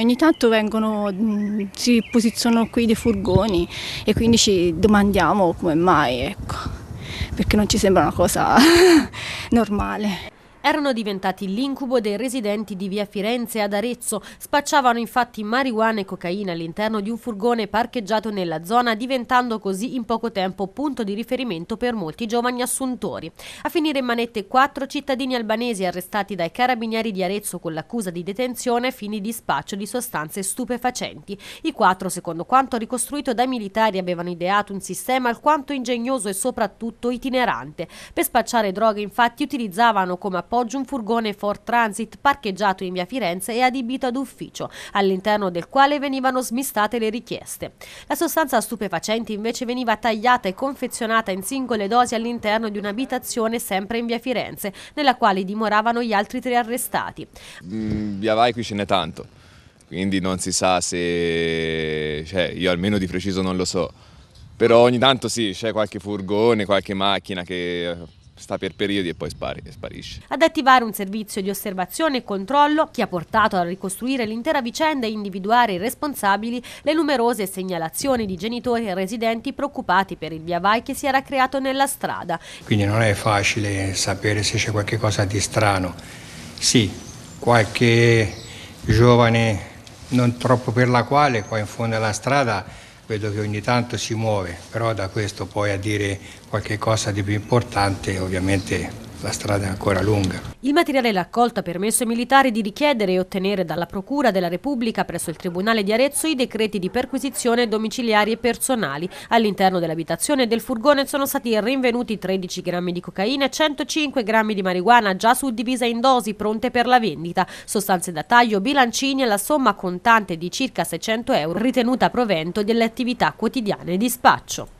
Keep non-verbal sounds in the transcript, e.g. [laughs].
Ogni tanto vengono, mm, si posizionano qui dei furgoni e quindi ci domandiamo come mai, ecco, perché non ci sembra una cosa [laughs] normale erano diventati l'incubo dei residenti di via Firenze ad Arezzo. Spacciavano infatti marijuana e cocaina all'interno di un furgone parcheggiato nella zona, diventando così in poco tempo punto di riferimento per molti giovani assuntori. A finire in manette quattro cittadini albanesi arrestati dai carabinieri di Arezzo con l'accusa di detenzione a fini di spaccio di sostanze stupefacenti. I quattro, secondo quanto ricostruito dai militari, avevano ideato un sistema alquanto ingegnoso e soprattutto itinerante. Per spacciare droghe infatti utilizzavano come appoggio un furgone Ford Transit parcheggiato in via Firenze e adibito ad ufficio, all'interno del quale venivano smistate le richieste. La sostanza stupefacente invece veniva tagliata e confezionata in singole dosi all'interno di un'abitazione sempre in via Firenze, nella quale dimoravano gli altri tre arrestati. Mm, via Vai qui ce n'è tanto, quindi non si sa se... Cioè, io almeno di preciso non lo so. Però ogni tanto sì, c'è qualche furgone, qualche macchina che sta per periodi e poi spari, e sparisce. Ad attivare un servizio di osservazione e controllo che ha portato a ricostruire l'intera vicenda e individuare i responsabili le numerose segnalazioni di genitori e residenti preoccupati per il via vai che si era creato nella strada. Quindi non è facile sapere se c'è qualcosa di strano. Sì, qualche giovane non troppo per la quale qua in fondo alla strada vedo che ogni tanto si muove, però da questo poi a dire qualche cosa di più importante ovviamente la strada è ancora lunga. Il materiale raccolto ha permesso ai militari di richiedere e ottenere dalla Procura della Repubblica presso il Tribunale di Arezzo i decreti di perquisizione domiciliari e personali. All'interno dell'abitazione e del furgone sono stati rinvenuti 13 grammi di cocaina e 105 grammi di marijuana già suddivisa in dosi pronte per la vendita, sostanze da taglio, bilancini e la somma contante di circa 600 euro ritenuta provento delle attività quotidiane di spaccio.